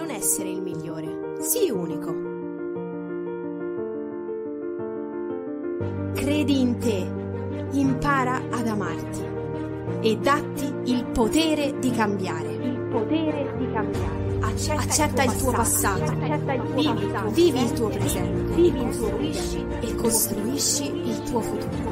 non essere il migliore, sii unico. Credi in te, impara ad amarti e datti il potere di cambiare. Il potere di cambiare. Accetta, accetta, il tuo passato, passato. Il tuo vivi, vivi, il tuo presente, e costruisci il tuo futuro.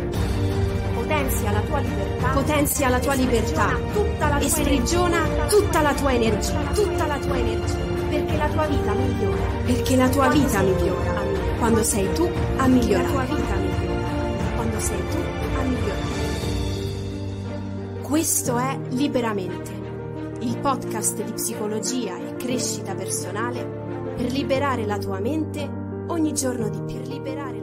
Potenzia la tua libertà, potenzia la tua libertà, tutta la tua e sprigiona tutta la tua energia, tutta la tua energia. Perché la tua vita migliora. Perché la tua Quando vita migliora. Quando sei tu a migliorare. La tua vita migliora. Quando sei tu a migliorare. Questo è Liberamente, il podcast di psicologia e crescita personale per liberare la tua mente ogni giorno di più. liberare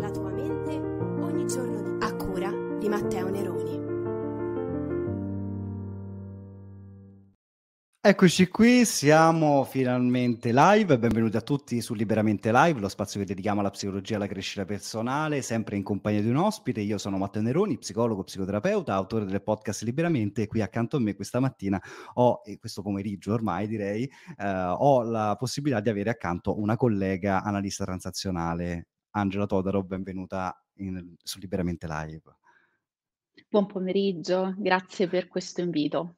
Eccoci qui, siamo finalmente live, benvenuti a tutti su Liberamente Live, lo spazio che dedichiamo alla psicologia e alla crescita personale, sempre in compagnia di un ospite. Io sono Matteo Neroni, psicologo, psicoterapeuta, autore del podcast Liberamente e qui accanto a me questa mattina ho, e questo pomeriggio ormai direi, eh, ho la possibilità di avere accanto una collega analista transazionale, Angela Todaro, benvenuta in, su Liberamente Live. Buon pomeriggio, grazie per questo invito.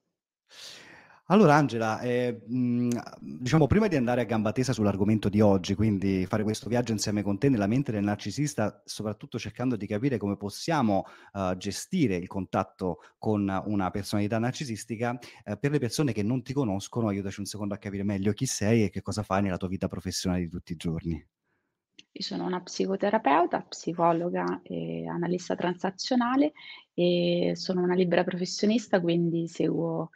Allora Angela, eh, mh, diciamo prima di andare a gamba tesa sull'argomento di oggi, quindi fare questo viaggio insieme con te nella mente del narcisista, soprattutto cercando di capire come possiamo eh, gestire il contatto con una personalità narcisistica, eh, per le persone che non ti conoscono aiutaci un secondo a capire meglio chi sei e che cosa fai nella tua vita professionale di tutti i giorni. Io sono una psicoterapeuta, psicologa e analista transazionale e sono una libera professionista, quindi seguo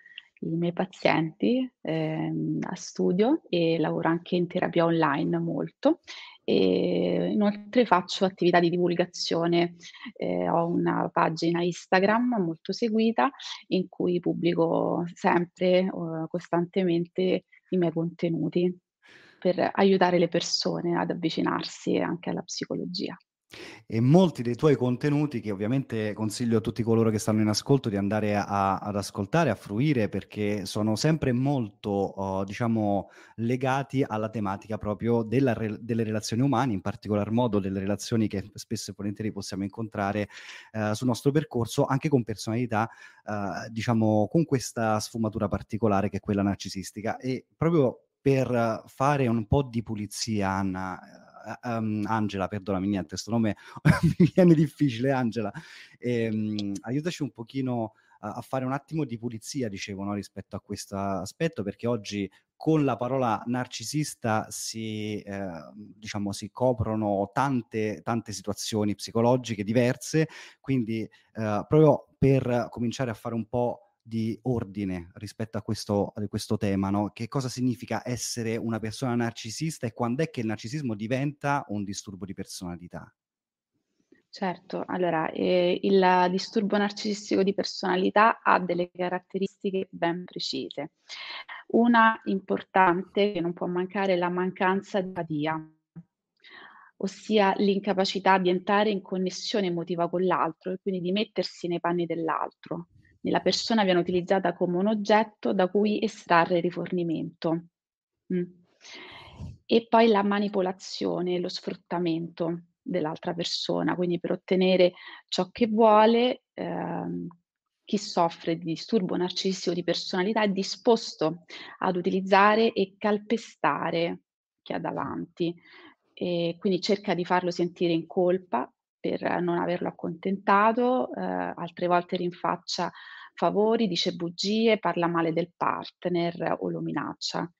i miei pazienti eh, a studio e lavoro anche in terapia online molto. E inoltre faccio attività di divulgazione, eh, ho una pagina Instagram molto seguita in cui pubblico sempre, eh, costantemente i miei contenuti per aiutare le persone ad avvicinarsi anche alla psicologia e molti dei tuoi contenuti che ovviamente consiglio a tutti coloro che stanno in ascolto di andare a, ad ascoltare, a fruire perché sono sempre molto uh, diciamo legati alla tematica proprio della, delle relazioni umane, in particolar modo delle relazioni che spesso e volentieri possiamo incontrare uh, sul nostro percorso anche con personalità uh, diciamo con questa sfumatura particolare che è quella narcisistica e proprio per fare un po' di pulizia Anna eh, um, Angela, perdonami niente, questo nome mi viene difficile, Angela, e, um, aiutaci un pochino a, a, fare un attimo di pulizia, dicevo, no, rispetto a questo aspetto, perché oggi con la parola narcisista si, eh, diciamo, si coprono tante, tante situazioni psicologiche diverse, quindi eh, proprio per cominciare a fare un po' di ordine rispetto a questo, a questo tema, no? che cosa significa essere una persona narcisista e quando è che il narcisismo diventa un disturbo di personalità? Certo, allora eh, il disturbo narcisistico di personalità ha delle caratteristiche ben precise. Una importante che non può mancare è la mancanza di empatia, ossia l'incapacità di entrare in connessione emotiva con l'altro e quindi di mettersi nei panni dell'altro la persona viene utilizzata come un oggetto da cui estrarre rifornimento. Mm. E poi la manipolazione, lo sfruttamento dell'altra persona, quindi per ottenere ciò che vuole, ehm, chi soffre di disturbo narcisistico di personalità è disposto ad utilizzare e calpestare chi ha davanti, e quindi cerca di farlo sentire in colpa, per non averlo accontentato, eh, altre volte rinfaccia favori, dice bugie, parla male del partner o lo minaccia.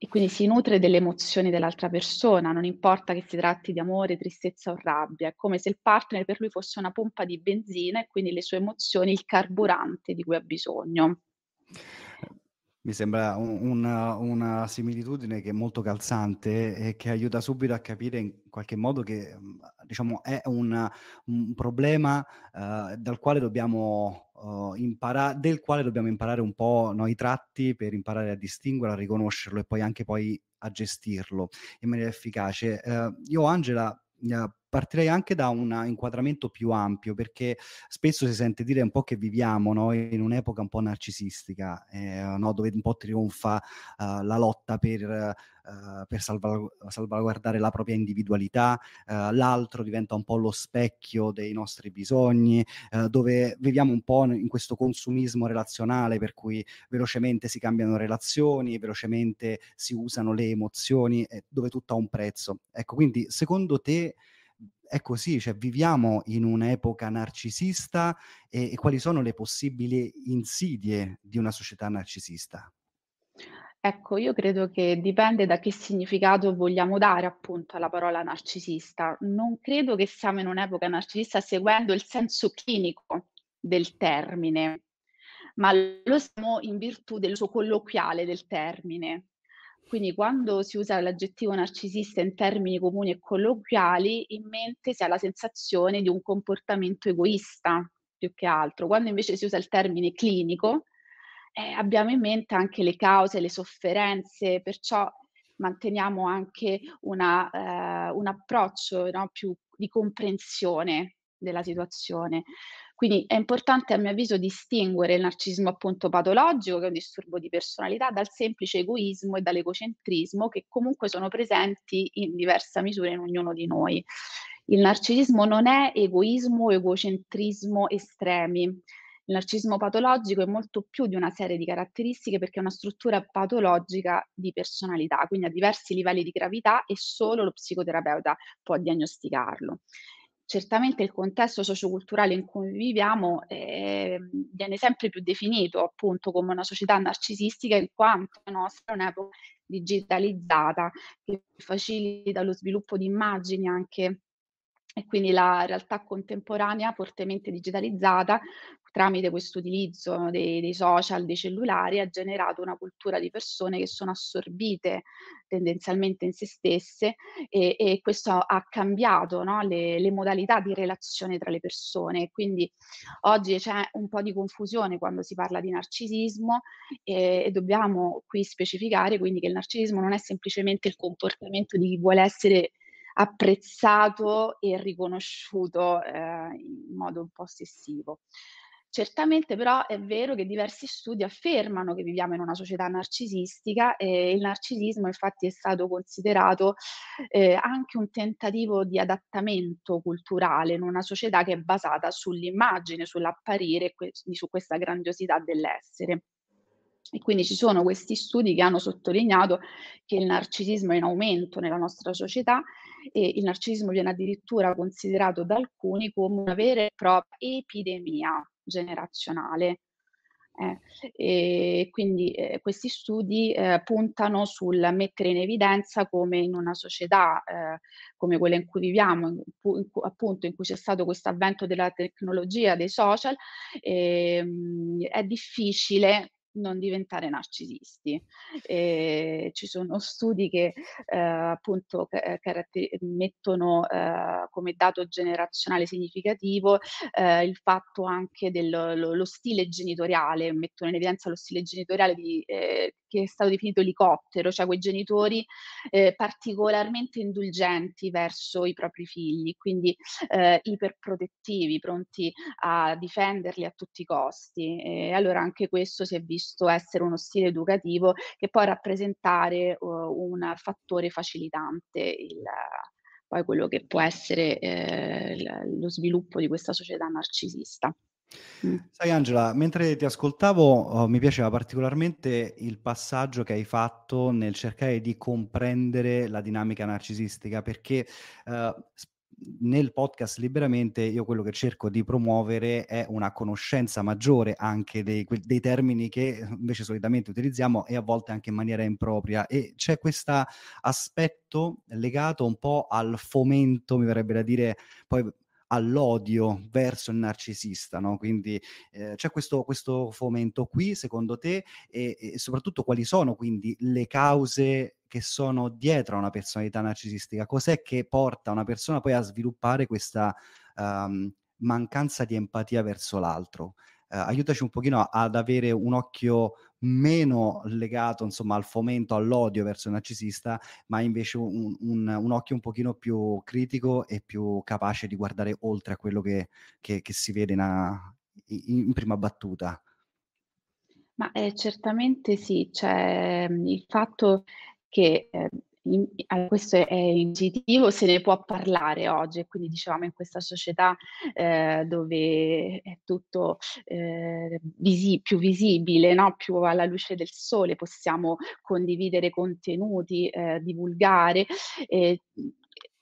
E quindi si nutre delle emozioni dell'altra persona, non importa che si tratti di amore, tristezza o rabbia, è come se il partner per lui fosse una pompa di benzina e quindi le sue emozioni il carburante di cui ha bisogno. Mi sembra un, una, una, similitudine che è molto calzante e che aiuta subito a capire in qualche modo che diciamo, è un, un problema uh, quale dobbiamo, uh, impara- del quale dobbiamo imparare un po' noi tratti per imparare a distinguerlo, a riconoscerlo e poi anche poi a gestirlo in maniera efficace. Uh, io Angela partirei anche da un inquadramento più ampio perché spesso si sente dire un po' che viviamo no? in un'epoca un po' narcisistica eh, no? dove un po' trionfa uh, la lotta per, uh, per salvaguardare la propria individualità uh, l'altro diventa un po' lo specchio dei nostri bisogni dove viviamo un po' in questo consumismo relazionale per cui velocemente si cambiano relazioni velocemente si usano le emozioni eh, dove tutto ha un prezzo ecco quindi secondo te è così, cioè viviamo in un'epoca narcisista e, e quali sono le possibili insidie di una società narcisista? Ecco, io credo che dipende da che significato vogliamo dare appunto alla parola narcisista. Non credo che siamo in un'epoca narcisista seguendo il senso clinico del termine, ma lo siamo in virtù dell'uso colloquiale del termine. Quindi quando si usa l'aggettivo narcisista in termini comuni e colloquiali, in mente si ha la sensazione di un comportamento egoista più che altro. Quando invece si usa il termine clinico, eh, abbiamo in mente anche le cause, le sofferenze, perciò manteniamo anche una, eh, un approccio no, più di comprensione della situazione. Quindi è importante a mio avviso distinguere il narcisismo appunto patologico, che è un disturbo di personalità, dal semplice egoismo e dall'egocentrismo che comunque sono presenti in diversa misura in ognuno di noi. Il narcisismo non è egoismo o egocentrismo estremi. Il narcisismo patologico è molto più di una serie di caratteristiche perché è una struttura patologica di personalità, quindi a diversi livelli di gravità e solo lo psicoterapeuta può diagnosticarlo certamente il contesto socioculturale in cui viviamo eh, viene sempre più definito appunto come una società narcisistica in quanto la nostra è un'epoca digitalizzata che facilita lo sviluppo di immagini anche e quindi la realtà contemporanea fortemente digitalizzata tramite questo utilizzo dei, dei, social, dei cellulari, ha generato una cultura di persone che sono assorbite tendenzialmente in se stesse e, e questo ha cambiato no? le, le, modalità di relazione tra le persone. Quindi oggi c'è un po' di confusione quando si parla di narcisismo e, e dobbiamo qui specificare quindi che il narcisismo non è semplicemente il comportamento di chi vuole essere apprezzato e riconosciuto eh, in modo un po' ossessivo. Certamente però è vero che diversi studi affermano che viviamo in una società narcisistica e il narcisismo infatti è stato considerato eh, anche un tentativo di adattamento culturale in una società che è basata sull'immagine, sull'apparire e su questa grandiosità dell'essere. E quindi ci sono questi studi che hanno sottolineato che il narcisismo è in aumento nella nostra società e il narcisismo viene addirittura considerato da alcuni come una vera e propria epidemia generazionale. Eh, quindi eh, questi studi eh, puntano sul mettere in evidenza come in una società eh, come quella in cui viviamo, in, in, appunto in cui c'è stato questo avvento della tecnologia, dei social, ehm, è difficile non diventare narcisisti. E ehm, ci sono studi che eh, appunto eh, caratter- mettono eh, come dato generazionale significativo eh, il fatto anche dello stile genitoriale, mettono in evidenza lo stile genitoriale di, eh, che è stato definito elicottero, cioè quei genitori eh, particolarmente indulgenti verso i propri figli, quindi iperprotettivi, pronti a difenderli a tutti i costi. E allora anche questo si è visto visto essere uno stile educativo che può rappresentare uh, un fattore facilitante il, poi quello che può essere eh, lo sviluppo di questa società narcisista. Mm. Sai Angela, mentre ti ascoltavo oh, mi piaceva particolarmente il passaggio che hai fatto nel cercare di comprendere la dinamica narcisistica perché eh, nel podcast liberamente io quello che cerco di promuovere è una conoscenza maggiore anche dei, dei, termini che invece solitamente utilizziamo e a volte anche in maniera impropria e c'è questo aspetto legato un po' al fomento, mi verrebbe da dire, poi all'odio verso il narcisista, no? Quindi eh, c'è questo, questo, fomento qui, secondo te, e, e soprattutto quali sono quindi le cause che sono dietro a una personalità narcisistica? Cos'è che porta una persona poi a sviluppare questa um, mancanza di empatia verso l'altro? Uh, aiutaci un pochino ad avere un occhio meno legato insomma al fomento, all'odio verso il narcisista, ma invece un, un, un occhio un pochino più critico e più capace di guardare oltre a quello che, che, che si vede in, a, in prima battuta. Ma eh, certamente sì, cioè, il fatto che eh, questo è intuitivo, se ne può parlare oggi, quindi diciamo in questa società eh, dove è tutto eh, visi- più visibile, no? più alla luce del sole, possiamo condividere contenuti, eh, divulgare,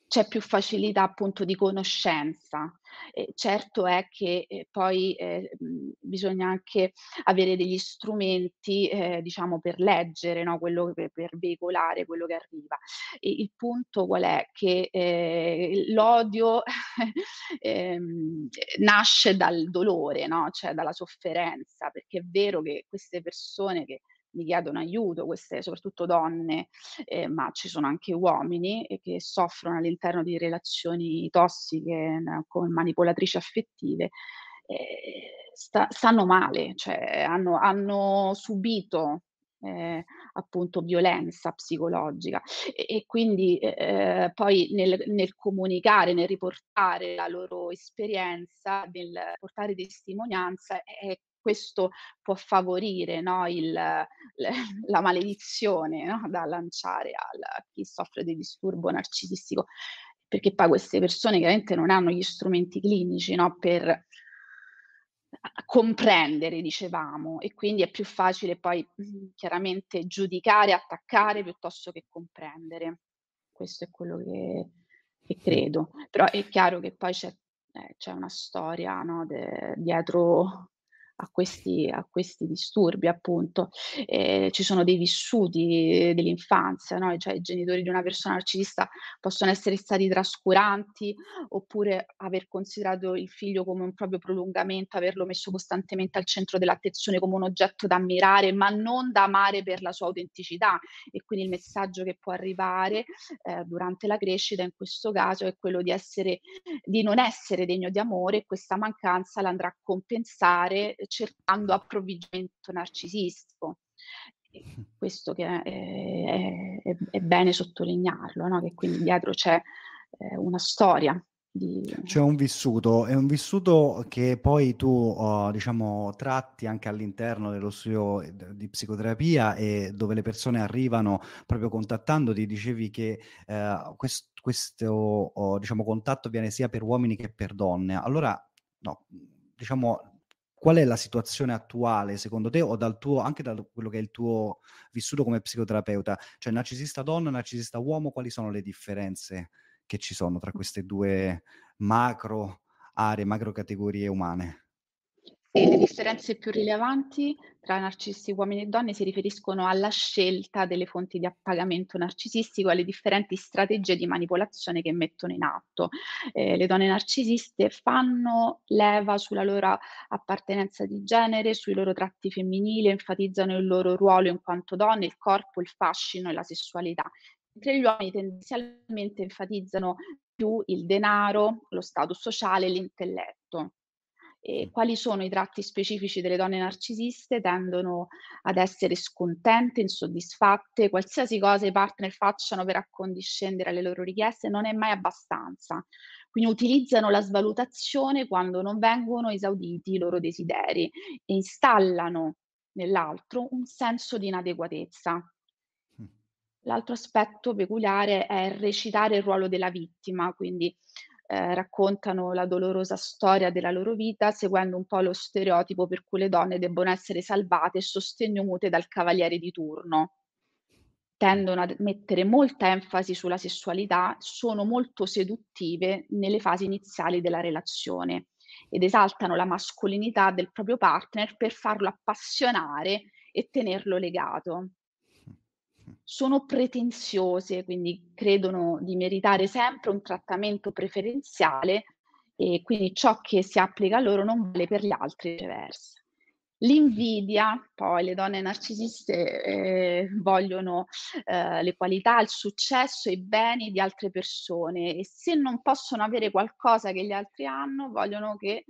c'è più facilità appunto di conoscenza. Eh, certo è che eh, poi eh, mhmm, bisogna anche avere degli strumenti, eh, diciamo, per leggere no? quello, per, per, veicolare quello che arriva. E il punto qual è? Che eh, l'odio ehm, nasce dal dolore, no? cioè dalla sofferenza, perché è vero che queste persone che mi chiedono aiuto, queste soprattutto donne, eh, ma ci sono anche uomini eh, che soffrono all'interno di relazioni tossiche con manipolatrici affettive. Eh, sta, stanno male, cioè hanno, hanno subito eh, appunto violenza psicologica e, e quindi eh, poi nel, nel, comunicare, nel riportare la loro esperienza, nel portare testimonianza è questo può favorire no, il, le, la maledizione no, da lanciare a chi soffre di disturbo narcisistico, perché poi queste persone chiaramente non hanno gli strumenti clinici no, per comprendere, dicevamo, e quindi è più facile poi mm, chiaramente giudicare, attaccare piuttosto che comprendere. Questo è quello che, che credo. Però è chiaro che poi c'è, eh, c'è una storia no, de, dietro a questi, a questi disturbi, appunto. Eh, ci sono dei vissuti dell'infanzia, no? cioè i genitori di una persona narcisista possono essere stati trascuranti oppure aver considerato il figlio come un proprio prolungamento, averlo messo costantemente al centro dell'attenzione come un oggetto da ammirare, ma non da amare per la sua autenticità. E quindi il messaggio che può arrivare eh, durante la crescita in questo caso è quello di, essere, di non essere degno di amore e questa mancanza l'andrà a compensare cercando approvvigionamento narcisistico. Questo che eh, è, è, è bene sottolinearlo, no? che quindi dietro c'è eh, una storia c'è un vissuto, è un vissuto che poi tu oh, diciamo tratti anche all'interno dello studio di psicoterapia e dove le persone arrivano proprio contattandoti, dicevi che eh, quest- questo oh, diciamo, contatto viene sia per uomini che per donne. Allora, no, diciamo qual è la situazione attuale secondo te o dal tuo, anche da quello che è il tuo vissuto come psicoterapeuta? Cioè narcisista donna, narcisista uomo, quali sono le differenze che ci sono tra queste due macro aree, macro categorie umane? E le differenze più rilevanti tra narcisisti uomini e donne si riferiscono alla scelta delle fonti di appagamento narcisistico e alle differenti strategie di manipolazione che mettono in atto. Eh, le donne narcisiste fanno leva sulla loro appartenenza di genere, sui loro tratti femminili, enfatizzano il loro ruolo in quanto donne, il corpo, il fascino e la sessualità. Mentre gli uomini tendenzialmente enfatizzano più il denaro, lo stato sociale e l'intelletto eh, quali sono i tratti specifici delle donne narcisiste? Tendono ad essere scontente, insoddisfatte, qualsiasi cosa i partner facciano per accondiscendere alle loro richieste non è mai abbastanza. Quindi utilizzano la svalutazione quando non vengono esauditi i loro desideri e installano nell'altro un senso di inadeguatezza. Hm. L'altro aspetto peculiare è recitare il ruolo della vittima, quindi eh, raccontano la dolorosa storia della loro vita seguendo un po' lo stereotipo per cui le donne debbono essere salvate e sostenute dal cavaliere di turno. Tendono a mettere molta enfasi sulla sessualità, sono molto seduttive nelle fasi iniziali della relazione ed esaltano la mascolinità del proprio partner per farlo appassionare e tenerlo legato sono pretenziose, quindi credono di meritare sempre un trattamento preferenziale e quindi ciò che si applica a loro non vale per gli altri viceversa. L'invidia, poi le donne narcisiste eh, vogliono eh, le qualità, il successo e i beni di altre persone e se non possono avere qualcosa che gli altri hanno, vogliono che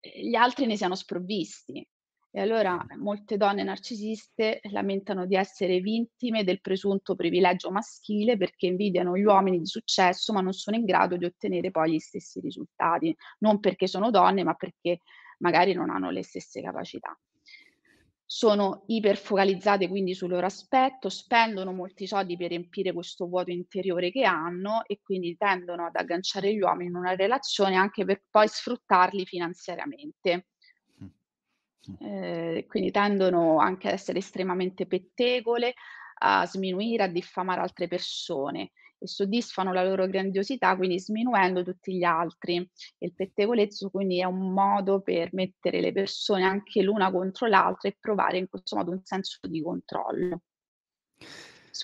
eh, gli altri ne siano sprovvisti. E allora molte donne narcisiste lamentano di essere vittime del presunto privilegio maschile perché invidiano gli uomini di successo ma non sono in grado di ottenere poi gli stessi risultati, non perché sono donne ma perché magari non hanno le stesse capacità. Sono iperfocalizzate quindi sul loro aspetto, spendono molti soldi per riempire questo vuoto interiore che hanno e quindi tendono ad agganciare gli uomini in una relazione anche per poi sfruttarli finanziariamente eh, quindi tendono anche ad essere estremamente pettegole, a sminuire, a diffamare altre persone e soddisfano la loro grandiosità, quindi sminuendo tutti gli altri. E Il pettegolezzo quindi è un modo per mettere le persone anche l'una contro l'altra e provare in questo modo un senso di controllo.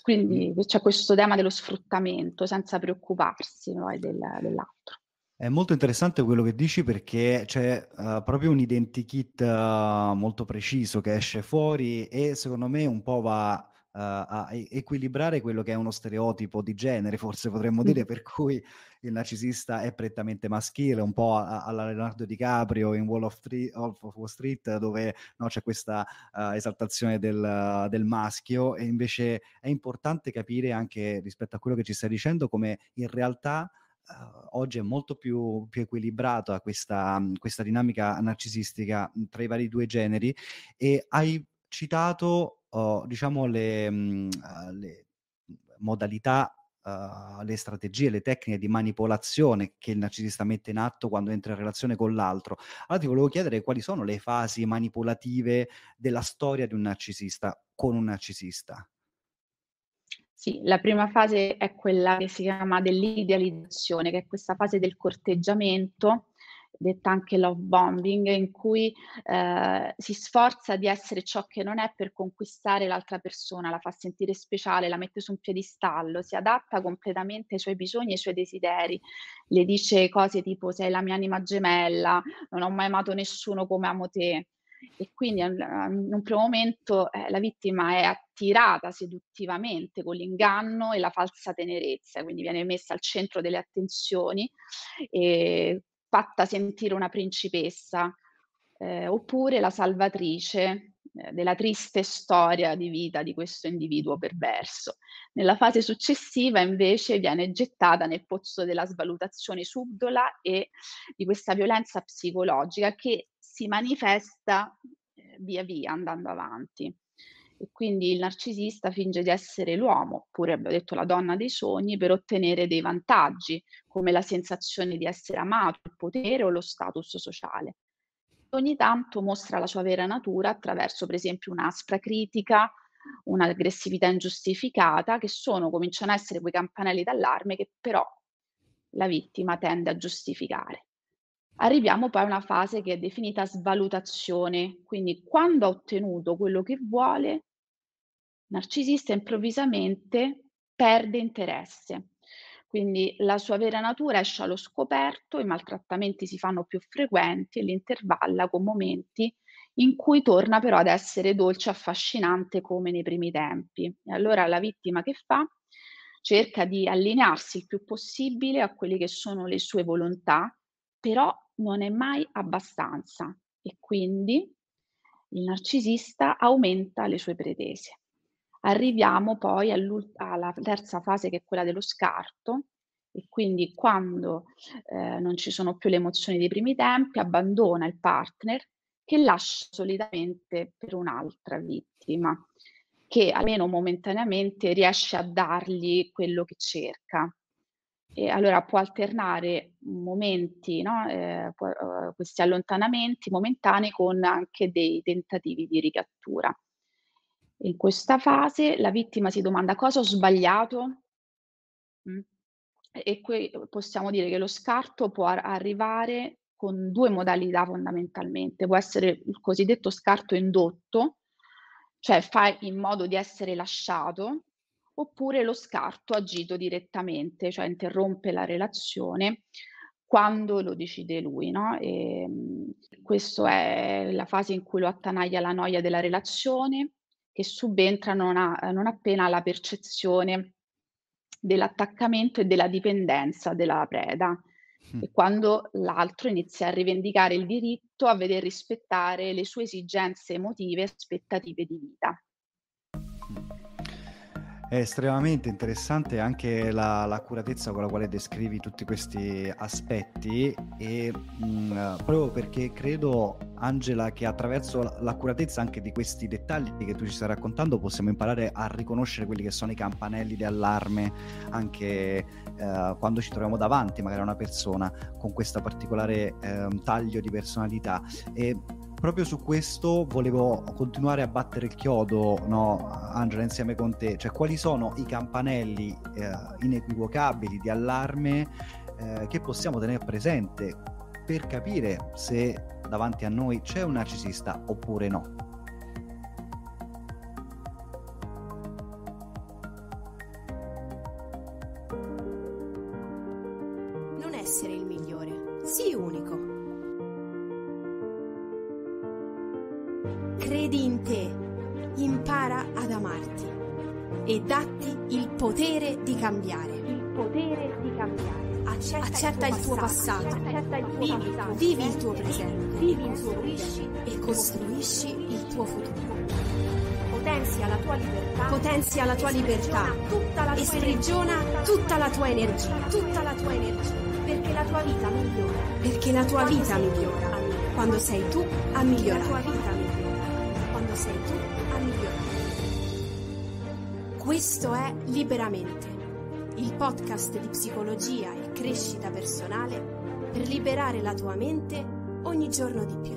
Quindi mm. c'è questo tema dello sfruttamento senza preoccuparsi no, del, dell'altro. È molto interessante quello che dici perché c'è uh, proprio un identikit uh, molto preciso che esce fuori e secondo me un po' va uh, a equilibrare quello che è uno stereotipo di genere, forse potremmo dire, mm. per cui il narcisista è prettamente maschile, un po' alla Leonardo DiCaprio in Wall of, Tree, of Wall Street, dove no, c'è questa uh, esaltazione del, uh, del, maschio, e invece è importante capire anche rispetto a quello che ci stai dicendo come in realtà Uh, oggi è molto più, più equilibrata questa, mhmm, questa, dinamica narcisistica mhmm, tra i vari due generi e hai citato uh, diciamo le, mh, mhmm, uhm, le modalità Uh, le strategie, le tecniche di manipolazione che il narcisista mette in atto quando entra in relazione con l'altro. Allora ti volevo chiedere quali sono le fasi manipolative della storia di un narcisista con un narcisista. Sì, la prima fase è quella che si chiama dell'idealizzazione, che è questa fase del corteggiamento, detta anche love bombing, in cui eh, si sforza di essere ciò che non è per conquistare l'altra persona, la fa sentire speciale, la mette su un piedistallo, si adatta completamente ai suoi bisogni e ai suoi desideri, le dice cose tipo sei la mia anima gemella, non ho mai amato nessuno come amo te, e quindi in un primo momento eh, la vittima è attirata seduttivamente con l'inganno e la falsa tenerezza, quindi viene messa al centro delle attenzioni e fatta sentire una principessa, eh, oppure la salvatrice eh, della triste storia di vita di questo individuo perverso. Nella fase successiva invece viene gettata nel pozzo della svalutazione subdola e di questa violenza psicologica che si manifesta eh, via via andando avanti. E quindi il narcisista finge di essere l'uomo, oppure abbiamo detto la donna dei sogni, per ottenere dei vantaggi, come la sensazione di essere amato, il potere o lo status sociale. Ogni tanto mostra la sua vera natura attraverso, per esempio, un'aspra critica, un'aggressività ingiustificata, che sono, cominciano a essere quei campanelli d'allarme che però la vittima tende a giustificare. Arriviamo poi a una fase che è definita svalutazione, quindi quando ha ottenuto quello che vuole, il narcisista improvvisamente perde interesse. Quindi la sua vera natura esce allo scoperto, i maltrattamenti si fanno più frequenti e li intervalla con momenti in cui torna però ad essere dolce, e affascinante come nei primi tempi. E allora la vittima che fa? Cerca di allinearsi il più possibile a quelle che sono le sue volontà però non è mai abbastanza e quindi il narcisista aumenta le sue pretese. Arriviamo poi alla terza fase che è quella dello scarto e quindi quando eh, non ci sono più le emozioni dei primi tempi abbandona il partner che lascia solitamente per un'altra vittima che almeno momentaneamente riesce a dargli quello che cerca. E allora può alternare momenti, no? Eh, eh, questi allontanamenti momentanei con anche dei tentativi di ricattura. In questa fase la vittima si domanda cosa ho sbagliato mm. e qui possiamo dire che lo scarto può arrivare con due modalità fondamentalmente, può essere il cosiddetto scarto indotto, cioè fa in modo di essere lasciato oppure lo scarto agito direttamente, cioè interrompe la relazione quando lo decide lui. No? E, ehm, questa è la fase in cui lo attanaglia la noia della relazione, che subentra non, ha, non appena la percezione dell'attaccamento e della dipendenza della preda hm. e quando l'altro inizia a rivendicare il diritto a veder rispettare le sue esigenze emotive e aspettative di vita. È estremamente interessante anche la, l'accuratezza con la quale descrivi tutti questi aspetti e mh, mm, proprio perché credo Angela che attraverso l'accuratezza anche di questi dettagli che tu ci stai raccontando possiamo imparare a riconoscere quelli che sono i campanelli di allarme anche eh, quando ci troviamo davanti magari a una persona con questo particolare eh, taglio di personalità e proprio su questo volevo continuare a battere il chiodo, no, Angela, insieme con te, cioè quali sono i campanelli eh, inequivocabili di allarme eh, che possiamo tenere presente per capire se davanti a noi c'è un narcisista oppure no. vivi, vivi il tuo presente, vivi il tuo presente e costruisci il tuo futuro. Potenzia la tua libertà, potenzia la tua libertà, tutta la tua e sprigiona tutta la tua energia, tutta la tua energia, perché la tua vita migliora, perché la tua vita migliora, quando sei tu a migliorare, la tua vita migliora, quando sei tu a migliorare. Questo è Liberamente, il podcast di psicologia e crescita personale per liberare la tua mente ogni giorno di più.